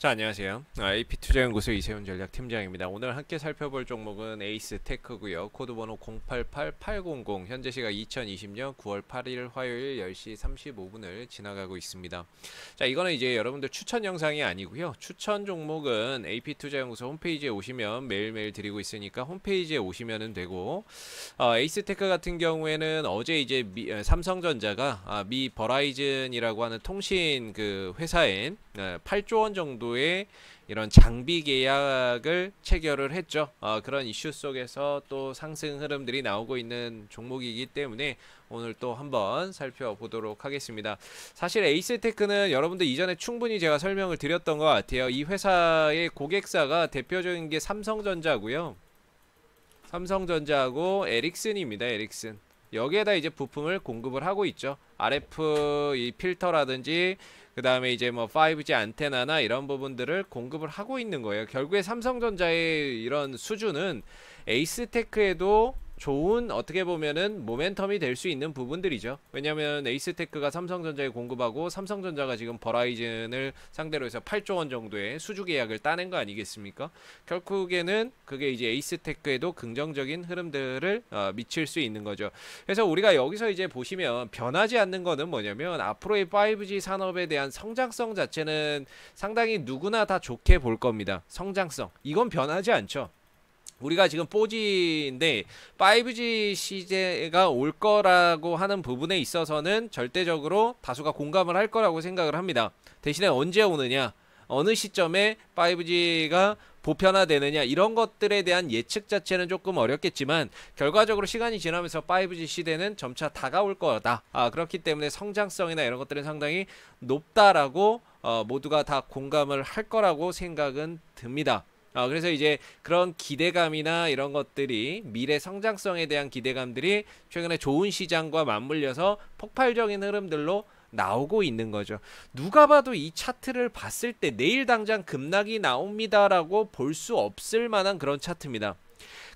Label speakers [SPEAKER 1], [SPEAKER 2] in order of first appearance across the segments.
[SPEAKER 1] 자 안녕하세요 아, AP 투자연구소 이세훈 전략팀장입니다 오늘 함께 살펴볼 종목은 에이스 테크고요 코드번호 088800 현재 시각 2020년 9월 8일 화요일 10시 35분을 지나가고 있습니다 자 이거는 이제 여러분들 추천 영상이 아니고요 추천 종목은 AP 투자연구소 홈페이지에 오시면 매일매일 드리고 있으니까 홈페이지에 오시면 되고 어, 에이스 테크 같은 경우에는 어제 이제 미, 어, 삼성전자가 아, 미 버라이즌이라고 하는 통신 그 회사인 8조 원 정도의 이런 장비 계약을 체결을 했죠. 어, 그런 이슈 속에서 또 상승 흐름들이 나오고 있는 종목이기 때문에 오늘 또 한번 살펴보도록 하겠습니다. 사실 에이스테크는 여러분들 이전에 충분히 제가 설명을 드렸던 것 같아요. 이 회사의 고객사가 대표적인 게 삼성전자고요. 삼성전자하고 에릭슨입니다. 에릭슨. 여기에다 이제 부품을 공급을 하고 있죠. RF 이 필터라든지 그 다음에 이제 뭐 5G 안테나나 이런 부분들을 공급을 하고 있는 거예요. 결국에 삼성전자의 이런 수준은 에이스테크에도 좋은 어떻게 보면은 모멘텀이 될 수 있는 부분들이죠. 왜냐면 하 에이스테크가 삼성전자에 공급하고 삼성전자가 지금 버라이즌을 상대로 해서 8조 원 정도의 수주 계약을 따낸 거 아니겠습니까? 결국에는 그게 이제 에이스테크에도 긍정적인 흐름들을 어, 미칠 수 있는 거죠. 그래서 우리가 여기서 이제 보시면 변하지 않는 거는 뭐냐면 앞으로의 5G 산업에 대한 성장성 자체는 상당히 누구나 다 좋게 볼 겁니다. 성장성. 이건 변하지 않죠. 우리가 지금 4G인데 5G 시대가 올 거라고 하는 부분에 있어서는 절대적으로 다수가 공감을 할 거라고 생각을 합니다. 대신에 언제 오느냐, 어느 시점에 5G가 보편화되느냐 이런 것들에 대한 예측 자체는 조금 어렵겠지만 결과적으로 시간이 지나면서 5G 시대는 점차 다가올 거다. 아, 그렇기 때문에 성장성이나 이런 것들은 상당히 높다라고 어, 모두가 다 공감을 할 거라고 생각은 듭니다. 어, 그래서 이제 그런 기대감이나 이런 것들이 미래 성장성에 대한 기대감들이 최근에 좋은 시장과 맞물려서 폭발적인 흐름들로 나오고 있는 거죠. 누가 봐도 이 차트를 봤을 때 내일 당장 급락이 나옵니다라고 볼 수 없을 만한 그런 차트입니다.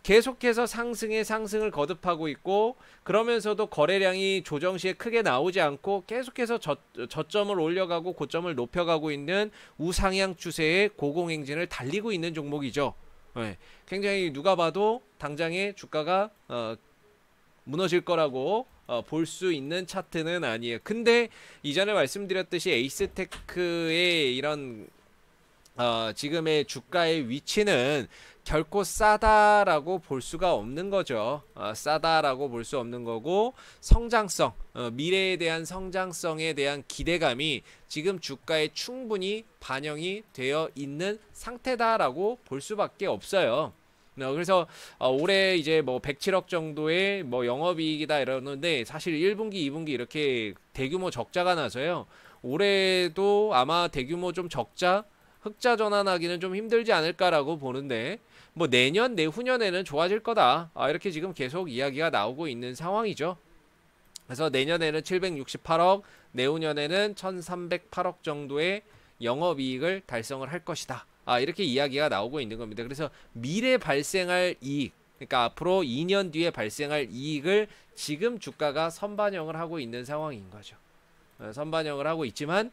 [SPEAKER 1] 계속해서 상승에 상승을 거듭하고 있고 그러면서도 거래량이 조정 시에 크게 나오지 않고 계속해서 저, 저점을 올려가고 고점을 높여가고 있는 우상향 추세의 고공행진을 달리고 있는 종목이죠. 네. 굉장히 누가 봐도 당장에 주가가 어, 무너질 거라고 어, 볼 수 있는 차트는 아니에요. 근데 이전에 말씀드렸듯이 에이스테크의 이런 어, 지금의 주가의 위치는 결코 싸다라고 볼 수가 없는 거죠. 어, 싸다라고 볼 수 없는 거고 성장성, 어, 미래에 대한 성장성에 대한 기대감이 지금 주가에 충분히 반영이 되어 있는 상태다라고 볼 수밖에 없어요. 어, 그래서 어, 올해 이제 뭐 107억 정도의 뭐 영업이익이다 이러는데 사실 1분기, 2분기 이렇게 대규모 적자가 나서요. 올해도 아마 대규모 좀 적자 흑자 전환하기는 좀 힘들지 않을까라고 보는데 뭐 내년 내후년에는 좋아질 거다 아, 이렇게 지금 계속 이야기가 나오고 있는 상황이죠 그래서 내년에는 768억 내후년에는 1308억 정도의 영업이익을 달성을 할 것이다 아 이렇게 이야기가 나오고 있는 겁니다 그래서 미래 발생할 이익 그러니까 앞으로 2년 뒤에 발생할 이익을 지금 주가가 선반영을 하고 있는 상황인 거죠 어, 선반영을 하고 있지만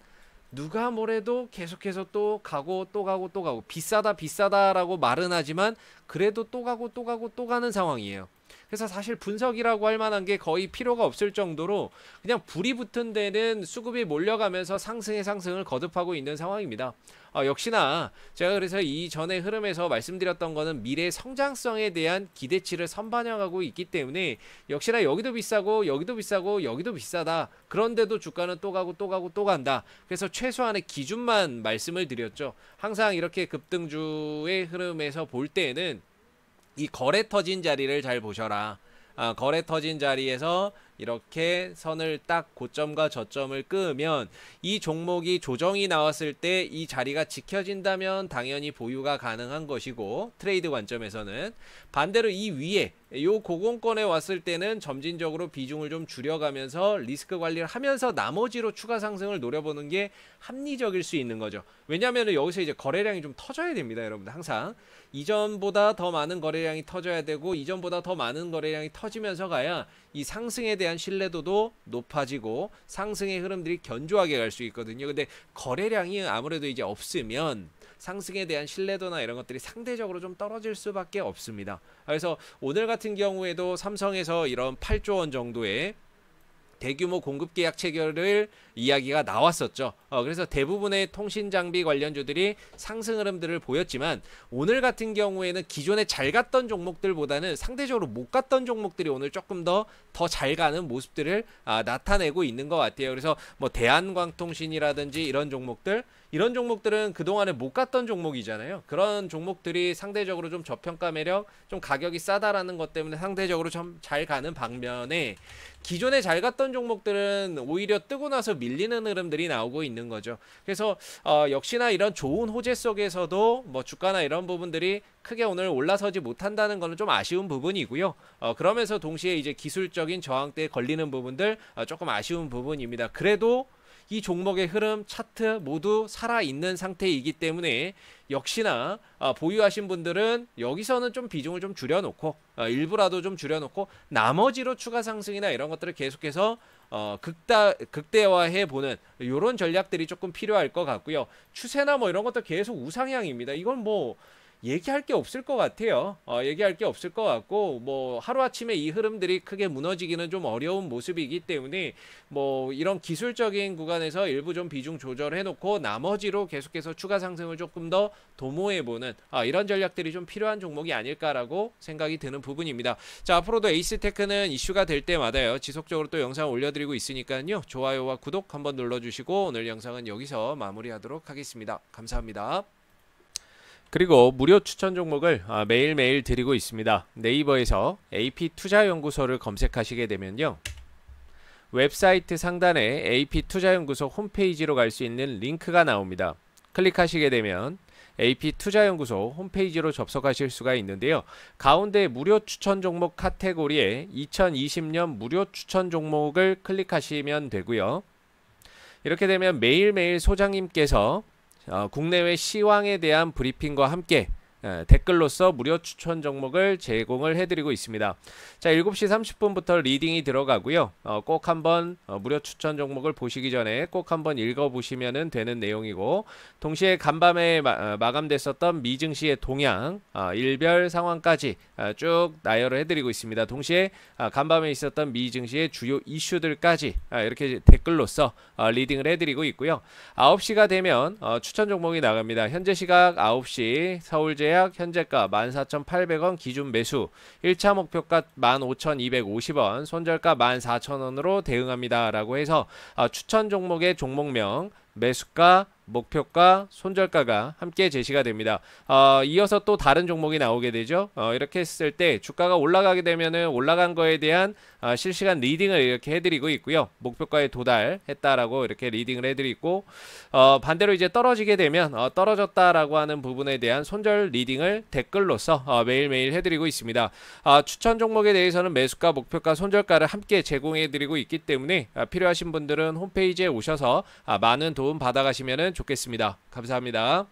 [SPEAKER 1] 누가 뭐래도 계속해서 또 가고 또 가고 또 가고 비싸다 비싸다라고 말은 하지만 그래도 또 가고 또 가고 또 가는 상황이에요. 그래서 사실 분석이라고 할 만한 게 거의 필요가 없을 정도로 그냥 불이 붙은 데는 수급이 몰려가면서 상승의 상승을 거듭하고 있는 상황입니다. 어, 역시나 제가 그래서 이전의 흐름에서 말씀드렸던 거는 미래 성장성에 대한 기대치를 선반영하고 있기 때문에 역시나 여기도 비싸고 여기도 비싸고 여기도 비싸다. 그런데도 주가는 또 가고 또 가고 또 간다. 그래서 최소한의 기준만 말씀을 드렸죠. 항상 이렇게 급등주의 흐름에서 볼 때에는 이 거래 터진 자리를 잘 보셔라. 아, 거래 터진 자리에서 이렇게 선을 딱 고점과 저점을 끄면 이 종목이 조정이 나왔을 때 이 자리가 지켜진다면 당연히 보유가 가능한 것이고 트레이드 관점에서는 반대로 이 위에 요 고공권에 왔을 때는 점진적으로 비중을 좀 줄여가면서 리스크 관리를 하면서 나머지로 추가 상승을 노려보는 게 합리적일 수 있는 거죠. 왜냐하면 여기서 이제 거래량이 좀 터져야 됩니다, 여러분들 항상 이전보다 더 많은 거래량이 터져야 되고 이전보다 더 많은 거래량이 터지면서 가야 이 상승에 대한 신뢰도도 높아지고 상승의 흐름들이 견조하게 갈 수 있거든요. 근데 거래량이 아무래도 이제 없으면 상승에 대한 신뢰도나 이런 것들이 상대적으로 좀 떨어질 수밖에 없습니다. 그래서 오늘 같은 경우에도 삼성에서 이런 8조 원 정도의 대규모 공급 계약 체결을 이야기가 나왔었죠. 어, 그래서 대부분의 통신 장비 관련주들이 상승 흐름들을 보였지만 오늘 같은 경우에는 기존에 잘 갔던 종목들보다는 상대적으로 못 갔던 종목들이 오늘 조금 더 더 잘 가는 모습들을 아, 나타내고 있는 것 같아요. 그래서 뭐 대한광통신이라든지 이런 종목들 이런 종목들은 그동안에 못 갔던 종목이잖아요. 그런 종목들이 상대적으로 좀 저평가 매력, 좀 가격이 싸다라는 것 때문에 상대적으로 참잘 가는 방면에 기존에 잘 갔던 종목들은 오히려 뜨고 나서 밀리는 흐름들이 나오고 있는 거죠. 그래서 어, 역시나 이런 좋은 호재 속에서도 뭐 주가나 이런 부분들이 크게 오늘 올라서지 못한다는 것은 좀 아쉬운 부분이고요. 어, 그러면서 동시에 이제 기술적인 저항대에 걸리는 부분들 어, 조금 아쉬운 부분입니다. 그래도 이 종목의 흐름 차트 모두 살아있는 상태이기 때문에 역시나 어, 보유하신 분들은 여기서는 좀 비중을 좀 줄여놓고 어, 일부라도 좀 줄여놓고 나머지로 추가 상승이나 이런 것들을 계속해서 어, 극다, 극대화해 보는 이런 전략들이 조금 필요할 것 같고요. 추세나 뭐 이런 것도 계속 우상향입니다. 이건 뭐 얘기할 게 없을 것 같아요. 어, 얘기할 게 없을 것 같고 뭐 하루아침에 이 흐름들이 크게 무너지기는 좀 어려운 모습이기 때문에 뭐 이런 기술적인 구간에서 일부 좀 비중 조절해 놓고 나머지로 계속해서 추가 상승을 조금 더 도모해 보는 아, 이런 전략들이 좀 필요한 종목이 아닐까라고 생각이 드는 부분입니다. 자, 앞으로도 에이스테크는 이슈가 될 때마다요. 지속적으로 또 영상 올려드리고 있으니까요. 좋아요와 구독 한번 눌러주시고 오늘 영상은 여기서 마무리하도록 하겠습니다. 감사합니다. 그리고 무료 추천 종목을 아, 매일매일 드리고 있습니다. 네이버에서 AP투자연구소를 검색하시게 되면요. 웹사이트 상단에 AP투자연구소 홈페이지로 갈 수 있는 링크가 나옵니다. 클릭하시게 되면 AP투자연구소 홈페이지로 접속하실 수가 있는데요. 가운데 무료 추천 종목 카테고리에 2020년 무료 추천 종목을 클릭하시면 되고요. 이렇게 되면 매일매일 소장님께서 어, 국내외 시황에 대한 브리핑과 함께 예, 댓글로서 무료 추천 종목을 제공을 해드리고 있습니다. 자, 7시 30분부터 리딩이 들어가고요. 어, 꼭 한번 어, 무료 추천 종목을 보시기 전에 꼭 한번 읽어보시면 되는 내용이고 동시에 간밤에 마, 어, 감됐었던 미증시의 동향, 어, 일별 상황까지 어, 쭉 나열을 해드리고 있습니다. 동시에 어, 간밤에 있었던 미증시의 주요 이슈들까지 이렇게 댓글로서 리딩을 해드리고 있고요. 9시가 되면 추천 종목이 나갑니다. 현재 시각 9시 서울제 계약 현재가 14,800원 기준 매수 1차 목표가 15,250원 손절가 14,000원으로 대응합니다 라고 해서 아, 추천 종목의 종목명 매수가 목표가, 손절가가 함께 제시가 됩니다. 어, 이어서 또 다른 종목이 나오게 되죠. 어, 이렇게 했을 때 주가가 올라가게 되면은 올라간 거에 대한 어, 실시간 리딩을 이렇게 해드리고 있고요. 목표가에 도달했다라고 이렇게 리딩을 해드리고 어, 반대로 이제 떨어지게 되면 어, 떨어졌다라고 하는 부분에 대한 손절 리딩을 댓글로써 어, 매일매일 해드리고 있습니다. 아, 추천 종목에 대해서는 매수가, 목표가, 손절가를 함께 제공해드리고 있기 때문에 아, 필요하신 분들은 홈페이지에 오셔서 아, 많은 도움 받아가시면은 좋겠습니다. 감사합니다.